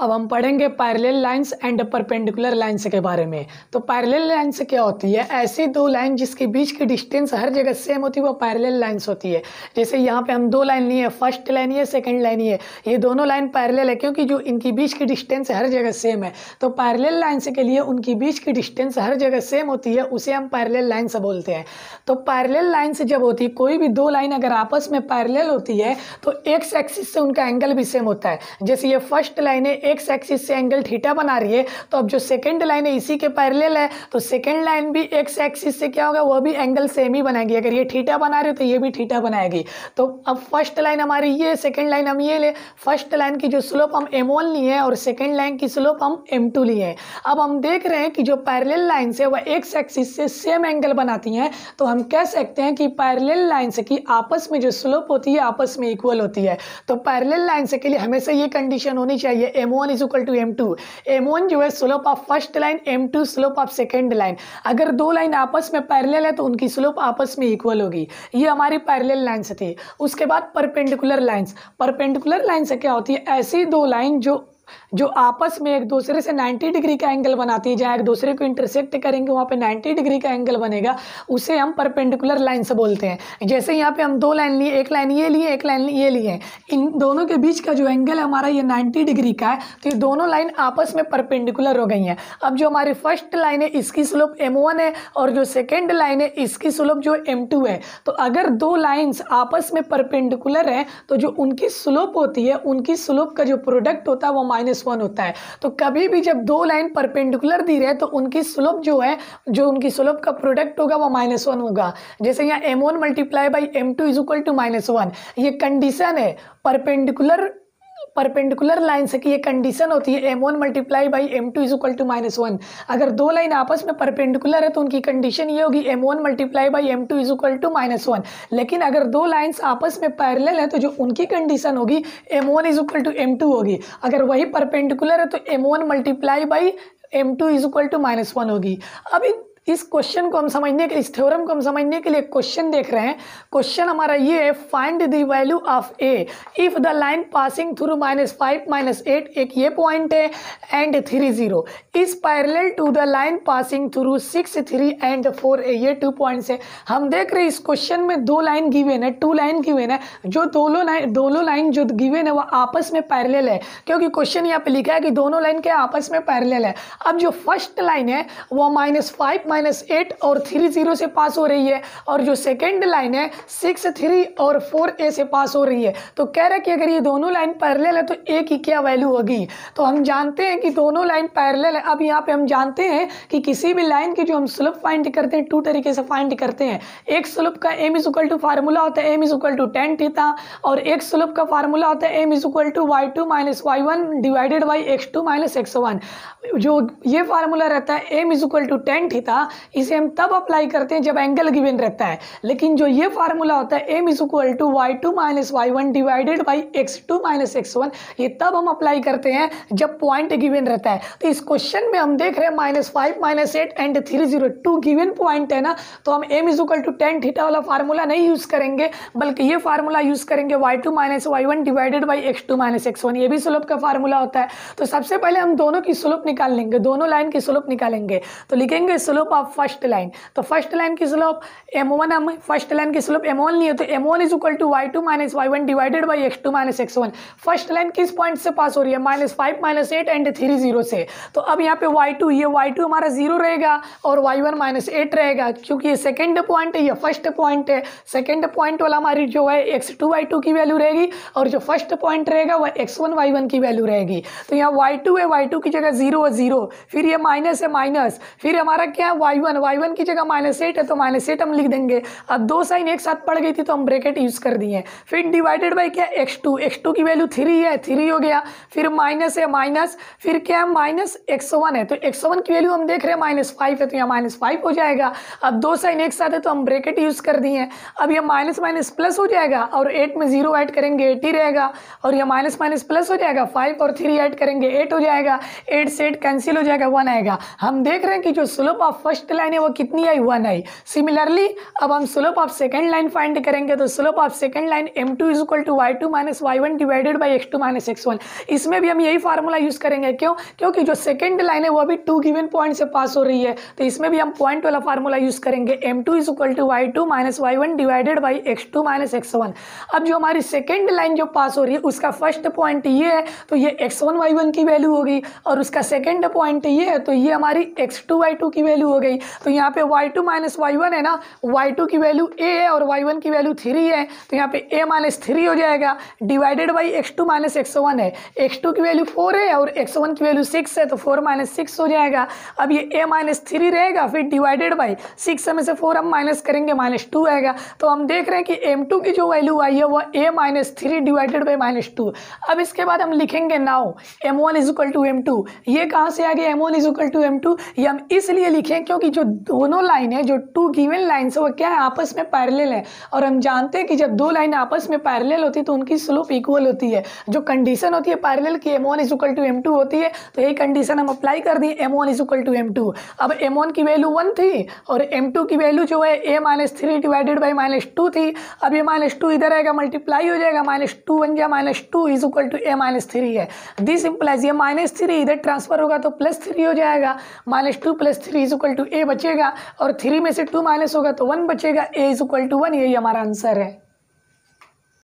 अब हम पढ़ेंगे parallel lines and perpendicular lines के बारे में तो पैरेलल लाइंस क्या होती है ऐसी दो लाइन जिसके बीच की डिस्टेंस हर जगह सेम होती है वो पैरेलल लाइंस होती है जैसे यहाँ पे हम दो लाइन लिए हैं फर्स्ट लाइन ये सेकंड लाइन ये ये दोनों लाइन पैरेलल है क्योंकि जो इनकी बीच की डिस्टेंस हर जगह सेम है तो पैरेलल लाइन्स के लिए उनकी बीच की डिस्टेंस हर जगह सेम होती है उसे हम पैरेलल लाइन्स बोलते हैं तो पैरेलल लाइन्स जब होती है कोई भी दो लाइन अगर आपस में पैरेलल होती है तो एक्स एक्सिस से उनका एंगल भी सेम होता है जैसे ये फर्स्ट लाइन है एक्स एक्सिस से एंगल थीटा बना रही है तो अब जो सेकेंड लाइन है इसी के पैरेलल है तो सेकेंड लाइन भी एक्स एक्सिस से क्या होगा वह भी एंगल सेम ही बनाएगी अगर ये थीटा बना रही हो तो ये भी थीटा बनाएगी तो अब फर्स्ट लाइन हमारी ये सेकेंड लाइन हम ये ले फर्स्ट लाइन की जो स्लोप हम एम वन लिए हैं और सेकेंड लाइन की स्लोप हम एम टू लिए हैं अब हम देख रहे हैं कि जो पैरेलल लाइन से वह एक्स एक्सिस से सेम एंगल बनाती हैं तो हम कह सकते हैं कि पैरेलल से की आपस में जो स्लोप होती है आपस में इक्वल होती है तो पैरेलल से के लिए हमेशा ये कंडीशन होनी चाहिए M one is equal to M two M one जो है slope of first line M two slope of second line अगर दो लाइन आपस में पैरेलल है तो उनकी स्लोप आपस में इक्वल होगी ये हमारी पैरेलल लाइन्स थी उसके बाद परपेंडिकुलर लाइन्स परपेंडिकुलर लाइन क्या होती है ऐसी दो लाइन जो जो आपस में एक दूसरे से 90 डिग्री का एंगल बनाती है जहाँ एक दूसरे को इंटरसेक्ट करेंगे वहाँ पे 90 डिग्री का एंगल बनेगा उसे हम परपेंडिकुलर लाइन से बोलते हैं जैसे यहाँ पे हम दो लाइन लिए एक लाइन ये लिए एक लाइन ये लिए इन दोनों के बीच का जो एंगल है हमारा ये नाइन्टी डिग्री का है तो ये दोनों लाइन आपस में परपेंडिकुलर हो गई हैं अब जो हमारी फर्स्ट लाइन है इसकी स्लोप एम है और जो सेकेंड लाइन है इसकी स्लोप जो एम है तो अगर दो लाइन्स आपस में परपेंडिकुलर हैं तो जो उनकी स्लोप होती है उनकी स्लोप का जो प्रोडक्ट होता है वो माइनस वन होता है तो कभी भी जब दो लाइन परपेंडिकुलर दी रहे तो उनकी स्लोप जो है जो उनकी स्लोप का प्रोडक्ट होगा वो माइनस वन होगा जैसे यहाँ M one multiply by M two is equal to minus one ये कंडीशन है परपेंडिकुलर परपेंडिकुलर लाइन से कि ये कंडीशन होती है M one multiply by M two is equal to minus one अगर दो लाइन आपस में परपेंडिकुलर है तो उनकी कंडीशन ये होगी M one multiply by M two is equal to minus one लेकिन अगर दो लाइन्स आपस में पैरेलल है तो जो उनकी कंडीशन होगी M one is equal to M two होगी अगर वही परपेंडिकुलर है तो M one multiply by M two is equal to minus one होगी अब इन इस क्वेश्चन को हम समझने के इस थ्योरम को हम समझने के लिए क्वेश्चन देख रहे हैं क्वेश्चन हमारा ये है find the value of A if the line passing through minus five minus eight एक ये पॉइंट है and three zero is parallel to the line passing through six three and four A ये two points है हम देख रहे हैं इस क्वेश्चन में दो लाइन गिवेन है टू लाइन गिवेन है जो दोनों लाइन दोनों लाइन जो गिवेन है वह आपस में पैरेलल है क्योंकि क्वेश्चन यहाँ पे लिखा है कि दोनों लाइन के आपस में पैरेलल है अब जो फर्स्ट लाइन है वह माइनस फाइव माइनस एट और थ्री जीरो से पास हो रही है और जो सेकेंड लाइन है सिक्स थ्री और फोर ए से पास हो रही है तो कह रहे कि अगर ये दोनों लाइन पैरेलल है तो ए की क्या वैल्यू होगी तो हम जानते हैं कि दोनों लाइन पैरेलल है अब यहाँ पे हम जानते हैं कि किसी भी लाइन की जो हम स्लोप फाइंड करते हैं टू तरीके से फाइंड करते हैं एक स्लोप का M is equal to formula होता है M is equal to tan theta और एक स्लोप का फार्मूला होता है M is equal to Y two minus Y one divided by X two minus X one जो ये फार्मूला रहता है M is equal to tan theta इसे हम तब अप्लाई करते हैं जब एंगल गिवन रहता है लेकिन जो ये फार्मूला होता है M is equal to Y two minus Y one divided by X two minus X one ये तब हम अप्लाई करते हैं जब पॉइंट गिवेन रहता है तो इस क्वेश्चन में हम देख रहे हैं minus five minus eight and three zero two given point है ना तो हम M is equal to tan theta वाला फार्मूला नहीं यूज़ करेंगे बल्कि ये फार्मूला यूज़ करेंगे Y two minus Y one divided by X two minus X one ये भी स्लोप का फार्मूला होता है तो सबसे पहले हम दोनों की स्लोप निकाल लेंगे दोनों लाइन की स्लोप निकालेंगे तो लिखेंगे slope slope of first line तो फर्स्ट लाइन की slope M one M first line की स्लोप एम वन नहीं है तो M one is equal to Y two minus Y one divided by X two minus X one first line किस point से pass हो रही है minus five minus eight and three zero से तो अब यहाँ पे वाई टू ये वाई टू हमारा जीरो रहेगा और वाई वन माइनस एट रहेगा क्योंकि ये सेकेंड पॉइंट है ये फर्स्ट पॉइंट है सेकेंड पॉइंट वाला हमारी जो है एक्स टू वाई टू की वैल्यू रहेगी और जो फर्स्ट पॉइंट रहेगा वह एक्स वन वाई वन की वैल्यू रहेगी तो यहाँ वाई टू है वाई टू की जगह जीरो है जीरो फिर ये माइनस है माइनस फिर हमारा क्या वाई वन वाई वन की जगह माइनस एट है तो माइनस एट हम लिख देंगे अब दो साइन एक साथ पड़ गई थी तो हम ब्रैकेट यूज़ कर दिए फिर डिवाइडेड बाई क्या एक्स टू एक्स टू की वैल्यू थ्री है थ्री हो गया फिर माइनस है माइनस फिर क्या है माइनस एक्स वन है तो एक्स वन की वैल्यू हम देख रहे हैं माइनस फाइव है तो यहाँ माइनस फाइव हो जाएगा अब दो साइन एक साथ है तो हम ब्रेकेट यूज़ कर दिए अब यह माइनस माइनस प्लस हो जाएगा और एट में जीरो ऐड करेंगे एट ही रहेगा और यह माइनस माइनस प्लस हो जाएगा फाइव और थ्री ऐड करेंगे एट हो जाएगा एट से एट कैंसिल हो जाएगा वन आएगा हम देख रहे हैं कि जो स्लोप ऑफ फर्स्ट लाइन है वो कितनी आई वन आई सिमिलरली अब हम slope of second line find करेंगे तो slope of second line M two is equal to Y two minus Y one divided by X two minus X one इसमें भी हम यही फार्मूला यूज़ करेंगे क्यों क्योंकि जो सेकेंड लाइन है वो अभी टू गिवन पॉइंट से पास हो रही है तो इसमें भी हम पॉइंट वाला फार्मूला यूज़ करेंगे M two is equal to Y two minus Y one divided by X two minus X one अब जो हमारी सेकेंड लाइन जो पास हो रही है उसका फर्स्ट पॉइंट ये है तो ये एक्स वन वाई वन की वैल्यू होगी और उसका सेकेंड पॉइंट ये है तो ये हमारी एक्स टू वाई टू की वैल्यू गई तो यहाँ पे Y two minus Y one है ना वाई टू की वैल्यू ए है और वाई वन की वैल्यू थ्री है तो यहाँ पे ए माइनस थ्री हो जाएगा divided by X two minus X one है एक्स टू की वैल्यू फोर है और एक्स वन की वैल्यू सिक्स है तो फोर माइनस सिक्स हो जाएगा अब ये ए माइनस थ्री रहेगा फिर डिवाइडेड बाई सिक्स में से फोर हम माइनस करेंगे माइनस टू आएगा तो हम देख रहे हैं कि एम टू की जो वैल्यू आई है वह A minus three divided by minus two अब इसके बाद हम लिखेंगे now M one is equal to M two ये कहाँ से आ गया M one is equal to M two ये हम इसलिए लिखें क्योंकि जो दोनों लाइन है जो टू गिवन लाइन्स है वो क्या है आपस में पैरेलल है और हम जानते हैं कि जब दो लाइन आपस में पैरेलल होती है तो उनकी स्लोप इक्वल होती है जो कंडीशन होती है पैरेलल की M one is equal to M two होती है तो यही कंडीशन हम अप्लाई कर दिए M one is equal to M two अब एम वन की वैल्यू वन थी और एम टू की वैल्यू जो है A minus three divided by minus two थी अब ये माइनस टू इधर आएगा मल्टीप्लाई हो जाएगा माइनस टू बन या minus two is equal to A minus three है दिस इम्प्लाइज ये माइनस थ्री इधर ट्रांसफर होगा तो प्लस थ्री हो जाएगा minus two plus three is equal to A बचेगा और थ्री में से टू माइनस होगा तो वन बचेगा A is equal to one यही हमारा आंसर है